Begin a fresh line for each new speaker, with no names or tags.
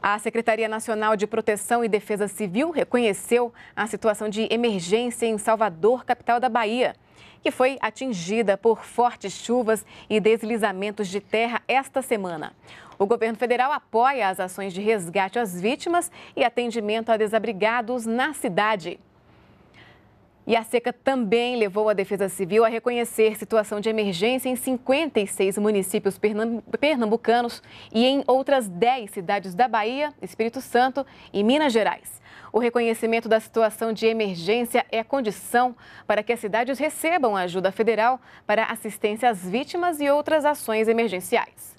A Secretaria Nacional de Proteção e Defesa Civil reconheceu a situação de emergência em Salvador, capital da Bahia, que foi atingida por fortes chuvas e deslizamentos de terra esta semana. O governo federal apoia as ações de resgate às vítimas e atendimento a desabrigados na cidade. E a seca também levou a Defesa Civil a reconhecer situação de emergência em 56 municípios pernambucanos e em outras 10 cidades da Bahia, Espírito Santo e Minas Gerais. O reconhecimento da situação de emergência é condição para que as cidades recebam ajuda federal para assistência às vítimas e outras ações emergenciais.